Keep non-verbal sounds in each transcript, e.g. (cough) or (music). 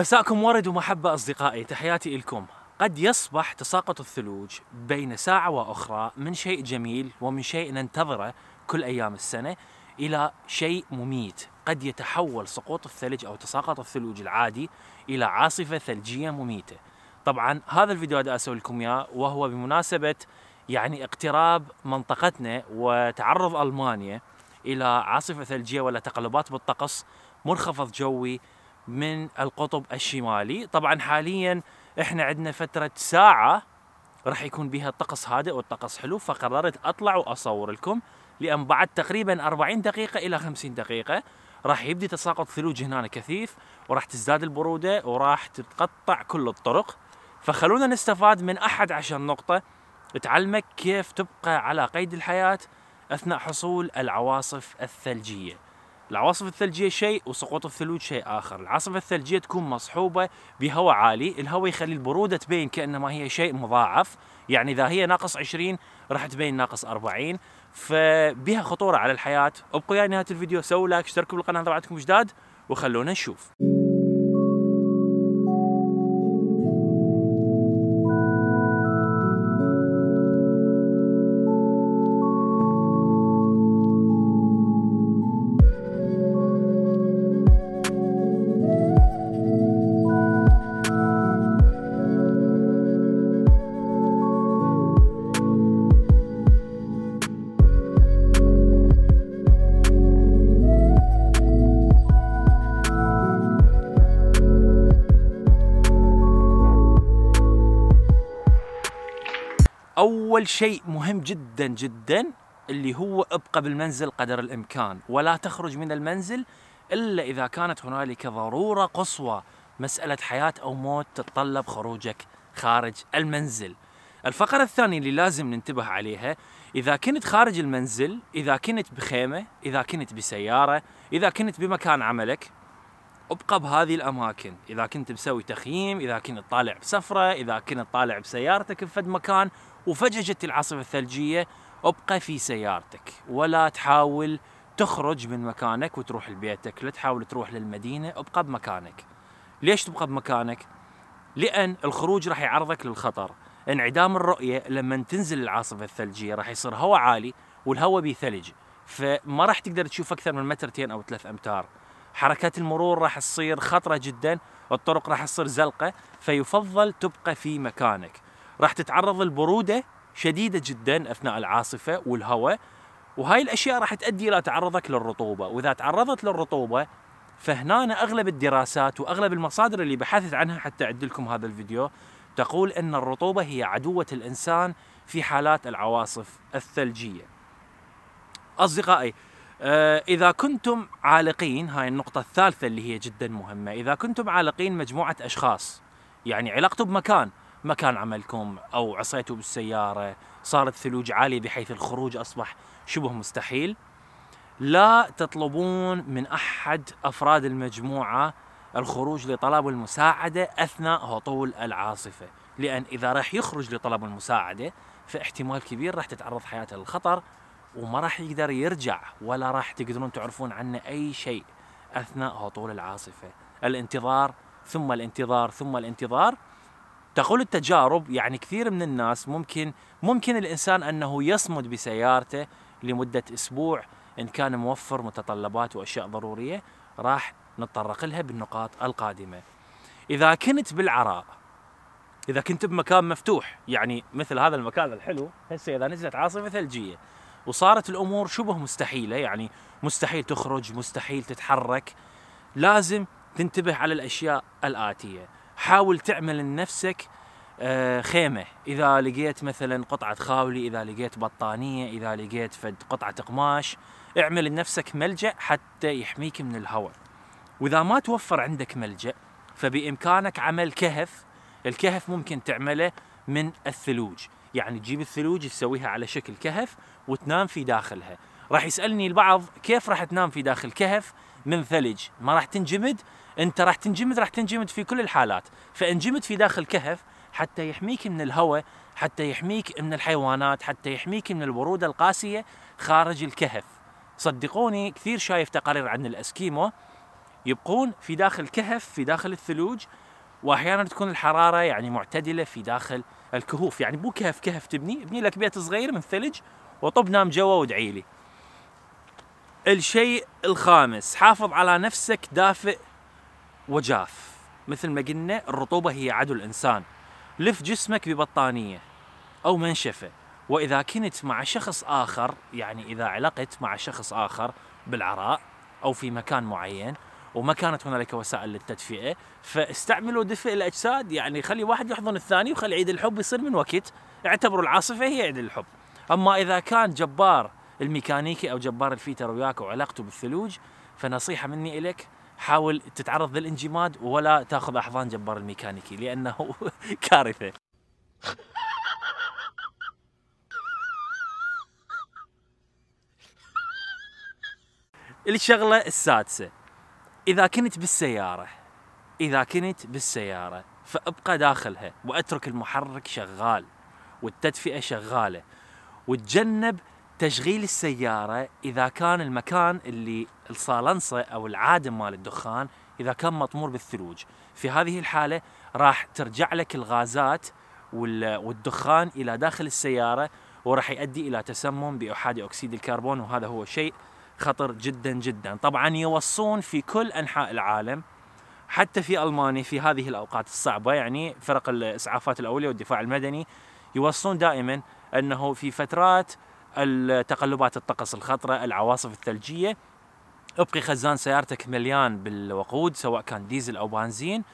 مساءكم ورد ومحبة أصدقائي تحياتي لكم قد يصبح تساقط الثلوج بين ساعة وأخرى من شيء جميل ومن شيء ننتظره كل أيام السنة إلى شيء مميت قد يتحول سقوط الثلج أو تساقط الثلوج العادي إلى عاصفة ثلجية مميتة طبعا هذا الفيديو هذا أسوي لكم إياه وهو بمناسبة يعني اقتراب منطقتنا وتعرض ألمانيا إلى عاصفة ثلجية ولا تقلبات بالطقس منخفض جوي من القطب الشمالي طبعا حاليا احنا عندنا فترة ساعة راح يكون بها الطقس هادئ والطقس حلو فقررت اطلع واصور لكم لان بعد تقريبا 40 دقيقة الى 50 دقيقة راح يبدي تساقط ثلوج هنا كثيف وراح تزداد البرودة وراح تتقطع كل الطرق فخلونا نستفاد من أحد عشر نقطة تعلمك كيف تبقى على قيد الحياة أثناء حصول العواصف الثلجية العواصف الثلجية شيء وسقوط الثلوج شيء آخر العاصفة الثلجية تكون مصحوبة بهواء عالي الهواء يخلي البرودة تبين كأنما هي شيء مضاعف يعني إذا هي ناقص 20 راح تبين ناقص 40 فبها خطورة على الحياة ابقوا يا يعني نهاية الفيديو سووا لايك اشتركوا بالقناة إذا بعدكم جداد وخلونا نشوف أول شيء مهم جدا جدا اللي هو ابقى بالمنزل قدر الإمكان ولا تخرج من المنزل إلا إذا كانت هنالك ضرورة قصوى مسألة حياة أو موت تتطلب خروجك خارج المنزل الفقرة الثانية اللي لازم ننتبه عليها إذا كنت خارج المنزل إذا كنت بخيمة إذا كنت بسيارة إذا كنت بمكان عملك ابقى بهذه الأماكن إذا كنت مسوي تخييم إذا كنت طالع بسفرة إذا كنت طالع بسيارتك بفد مكان وفجأة جت العاصفة الثلجية ابقى في سيارتك ولا تحاول تخرج من مكانك وتروح لبيتك لا تحاول تروح للمدينة ابقى بمكانك ليش تبقى بمكانك؟ لأن الخروج راح يعرضك للخطر انعدام الرؤية لما تنزل العاصفة الثلجية راح يصير هواء عالي والهواء بيثلج فما راح تقدر تشوف أكثر من مترتين أو ثلاث أمتار حركات المرور راح تصير خطرة جدا الطرق راح تصير زلقة فيفضل تبقى في مكانك راح تتعرض لبروده شديده جدا اثناء العاصفه والهواء وهاي الاشياء راح تؤدي الى تعرضك للرطوبه واذا تعرضت للرطوبه فهنا اغلب الدراسات واغلب المصادر اللي بحثت عنها حتى اعد لكم هذا الفيديو تقول ان الرطوبه هي عدوه الانسان في حالات العواصف الثلجيه. اصدقائي آه، اذا كنتم عالقين هاي النقطه الثالثه اللي هي جدا مهمه، اذا كنتم عالقين مجموعه اشخاص يعني علاقته بمكان مكان عملكم او عصيتوا بالسياره صارت ثلوج عاليه بحيث الخروج اصبح شبه مستحيل لا تطلبون من احد افراد المجموعه الخروج لطلب المساعده اثناء هطول العاصفه لان اذا راح يخرج لطلب المساعده فاحتمال كبير راح تتعرض حياته للخطر وما راح يقدر يرجع ولا راح تقدرون تعرفون عنه اي شيء اثناء هطول العاصفه الانتظار ثم الانتظار ثم الانتظار تقول التجارب يعني كثير من الناس ممكن ممكن الانسان انه يصمد بسيارته لمده اسبوع ان كان موفر متطلبات واشياء ضروريه راح نتطرق لها بالنقاط القادمه. اذا كنت بالعراء اذا كنت بمكان مفتوح يعني مثل هذا المكان الحلو هسه اذا نزلت عاصفه ثلجيه وصارت الامور شبه مستحيله يعني مستحيل تخرج مستحيل تتحرك لازم تنتبه على الاشياء الاتيه حاول تعمل لنفسك آه، خيمة إذا لقيت مثلا قطعة خاولي إذا لقيت بطانية إذا لقيت فد قطعة قماش اعمل لنفسك ملجأ حتى يحميك من الهواء وإذا ما توفر عندك ملجأ فبإمكانك عمل كهف الكهف ممكن تعمله من الثلوج يعني تجيب الثلوج تسويها على شكل كهف وتنام في داخلها راح يسألني البعض كيف راح تنام في داخل كهف من ثلج ما راح تنجمد انت راح تنجمد راح تنجمد في كل الحالات فانجمد في داخل كهف حتى يحميك من الهواء حتى يحميك من الحيوانات حتى يحميك من البروده القاسيه خارج الكهف صدقوني كثير شايف تقارير عن الاسكيمو يبقون في داخل كهف في داخل الثلوج واحيانا تكون الحراره يعني معتدله في داخل الكهوف يعني مو كهف كهف تبني ابني لك بيت صغير من الثلج وطب نام جوا وادعي لي الشيء الخامس حافظ على نفسك دافئ وجاف مثل ما قلنا الرطوبة هي عدو الإنسان لف جسمك ببطانية أو منشفة وإذا كنت مع شخص آخر يعني إذا علقت مع شخص آخر بالعراء أو في مكان معين وما كانت هنالك وسائل للتدفئة فاستعملوا دفئ الأجساد يعني خلي واحد يحضن الثاني وخلي عيد الحب يصير من وقت اعتبروا العاصفة هي عيد الحب أما إذا كان جبار الميكانيكي أو جبار الفيتر وياك وعلاقته بالثلوج فنصيحة مني إليك حاول تتعرض للانجماد ولا تاخذ احضان جبار الميكانيكي لانه (laughs) كارثه الشغله السادسه اذا كنت بالسياره اذا كنت بالسياره فابقى داخلها واترك المحرك شغال والتدفئه شغاله وتجنب تشغيل السيارة إذا كان المكان اللي الصالنصة أو العادم مال الدخان إذا كان مطمور بالثلوج في هذه الحالة راح ترجع لك الغازات والدخان إلى داخل السيارة وراح يؤدي إلى تسمم بأحادي أكسيد الكربون وهذا هو شيء خطر جدا جدا طبعا يوصون في كل أنحاء العالم حتى في ألمانيا في هذه الأوقات الصعبة يعني فرق الإسعافات الأولية والدفاع المدني يوصون دائما أنه في فترات تقلبات الطقس الخطرة العواصف الثلجية ابقي خزان سيارتك مليان بالوقود سواء كان ديزل أو بنزين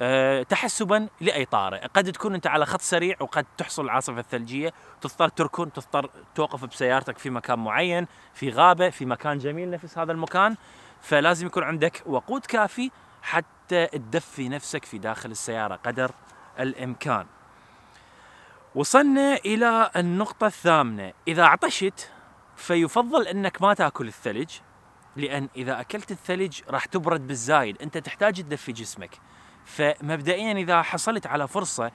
آه، تحسبا لاي طارئ قد تكون انت على خط سريع وقد تحصل العاصفه الثلجيه تضطر تركن تضطر توقف بسيارتك في مكان معين في غابه في مكان جميل نفس هذا المكان فلازم يكون عندك وقود كافي حتى تدفي نفسك في داخل السياره قدر الامكان وصلنا إلى النقطة الثامنة إذا عطشت فيفضل أنك ما تأكل الثلج لأن إذا أكلت الثلج راح تبرد بالزايد أنت تحتاج تدفي جسمك فمبدئيا إذا حصلت على فرصة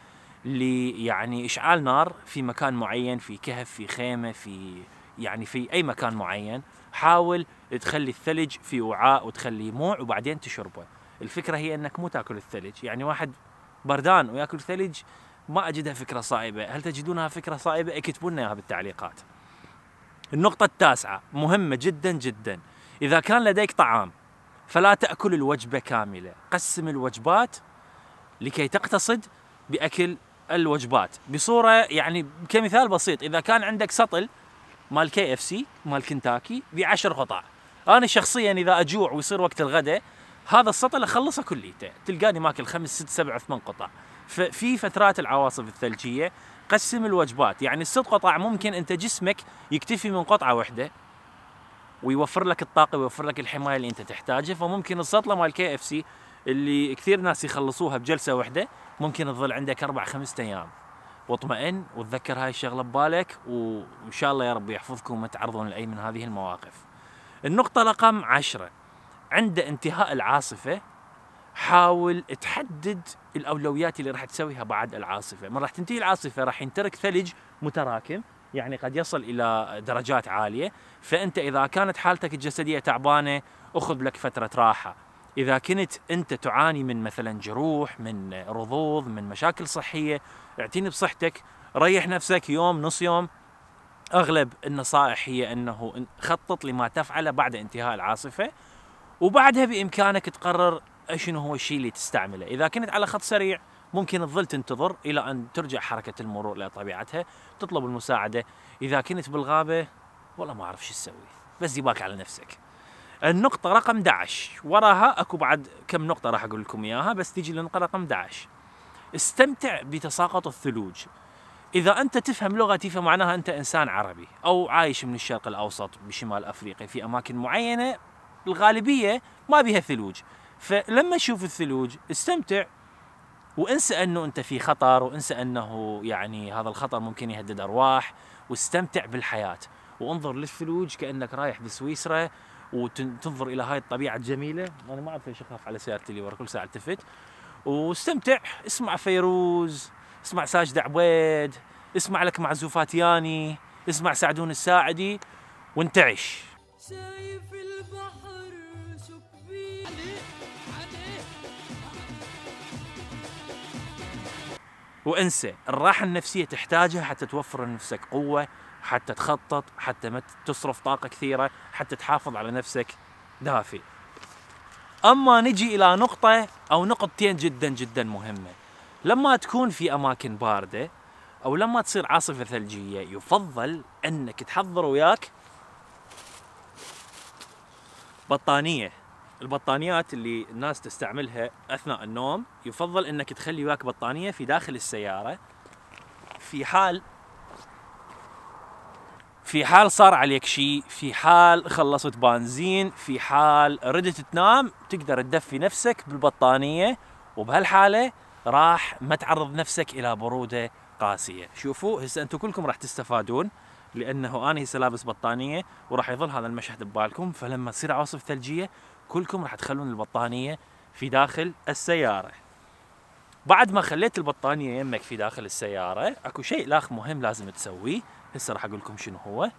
لي يعني إشعال نار في مكان معين في كهف في خيمة في يعني في أي مكان معين حاول تخلي الثلج في وعاء وتخليه موع وبعدين تشربه الفكرة هي أنك مو تأكل الثلج يعني واحد بردان وياكل ثلج ما أجدها فكرة صعبة هل تجدونها فكرة صعبة اكتبوا لنا إياها بالتعليقات النقطة التاسعة مهمة جدا جدا إذا كان لديك طعام فلا تأكل الوجبة كاملة قسم الوجبات لكي تقتصد بأكل الوجبات بصورة يعني كمثال بسيط إذا كان عندك سطل مال كي اف سي مال كنتاكي بعشر قطع أنا شخصيا إذا أجوع ويصير وقت الغداء هذا السطل أخلصه كليته تلقاني ماكل خمس ست سبع ثمان قطع في فترات العواصف الثلجيه قسم الوجبات يعني الست قطع ممكن انت جسمك يكتفي من قطعه واحده ويوفر لك الطاقه ويوفر لك الحمايه اللي انت تحتاجها فممكن السطله مال كي اف سي اللي كثير ناس يخلصوها بجلسه واحده ممكن تظل عندك اربع خمسة ايام واطمئن وتذكر هاي الشغله ببالك وان شاء الله يا رب يحفظكم وما تعرضون لاي من هذه المواقف. النقطه رقم عشرة عند انتهاء العاصفه حاول تحدد الاولويات اللي راح تسويها بعد العاصفه، من راح تنتهي العاصفه راح ينترك ثلج متراكم يعني قد يصل الى درجات عاليه، فانت اذا كانت حالتك الجسديه تعبانه اخذ لك فتره راحه، اذا كنت انت تعاني من مثلا جروح، من رضوض، من مشاكل صحيه، اعتني بصحتك، ريح نفسك يوم نص يوم اغلب النصائح هي انه خطط لما تفعله بعد انتهاء العاصفه وبعدها بامكانك تقرر شنو هو الشيء اللي تستعمله اذا كنت على خط سريع ممكن تظل تنتظر الى ان ترجع حركه المرور لطبيعتها تطلب المساعده اذا كنت بالغابه والله ما اعرف شو تسوي بس يباك على نفسك النقطه رقم 11 وراها اكو بعد كم نقطه راح اقول لكم اياها بس تيجي للنقطه رقم 11 استمتع بتساقط الثلوج اذا انت تفهم لغتي فمعناها انت انسان عربي او عايش من الشرق الاوسط بشمال افريقيا في اماكن معينه الغالبيه ما بيها ثلوج فلما تشوف الثلوج استمتع وانسى انه انت في خطر وانسى انه يعني هذا الخطر ممكن يهدد ارواح واستمتع بالحياه وانظر للثلوج كانك رايح بسويسرا وتنظر الى هاي الطبيعه الجميله انا ما اعرف ليش اخاف على سيارتي اللي ورا كل ساعه التفت واستمتع اسمع فيروز اسمع ساجد عبيد اسمع لك معزوفات ياني اسمع سعدون الساعدي وانتعش وانسى الراحة النفسية تحتاجها حتى توفر لنفسك قوة حتى تخطط حتى ما تصرف طاقة كثيرة حتى تحافظ على نفسك دافئ أما نجي إلى نقطة أو نقطتين جدا جدا مهمة لما تكون في أماكن باردة أو لما تصير عاصفة ثلجية يفضل أنك تحضر وياك بطانية البطانيات اللي الناس تستعملها اثناء النوم يفضل انك تخلي وياك بطانيه في داخل السياره في حال في حال صار عليك شيء في حال خلصت بنزين في حال ردت تنام تقدر تدفي نفسك بالبطانيه وبهالحاله راح ما تعرض نفسك الى بروده قاسيه شوفوا هسه انتم كلكم راح تستفادون لانه انا هسه لابس بطانيه وراح يظل هذا المشهد ببالكم فلما تصير عواصف ثلجيه كلكم راح تخلون البطانيه في داخل السياره بعد ما خليت البطانيه يمك في داخل السياره اكو شيء لاخ مهم لازم تسويه هسه راح اقول لكم شنو هو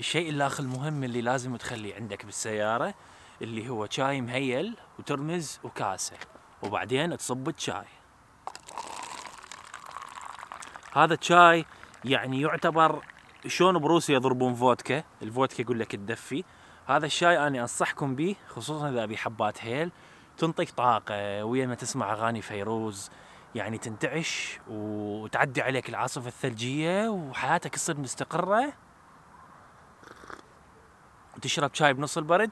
الشيء الاخ المهم اللي لازم تخليه عندك بالسياره اللي هو شاي مهيل وترمز وكاسه وبعدين تصب الشاي هذا الشاي يعني يعتبر شلون بروسيا يضربون فودكا الفودكا يقول لك تدفي هذا الشاي أنا أنصحكم به خصوصا إذا أبي حبات هيل تنطيك طاقة ويا ما تسمع أغاني فيروز يعني تنتعش وتعدي عليك العاصفة الثلجية وحياتك تصير مستقرة وتشرب شاي بنص البرد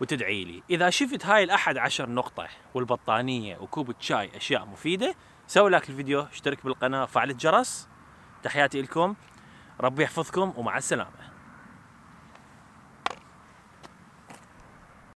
وتدعي لي إذا شفت هاي الأحد عشر نقطة والبطانية وكوب الشاي أشياء مفيدة سوي لك الفيديو اشترك بالقناة فعل الجرس تحياتي لكم ربي يحفظكم ومع السلامة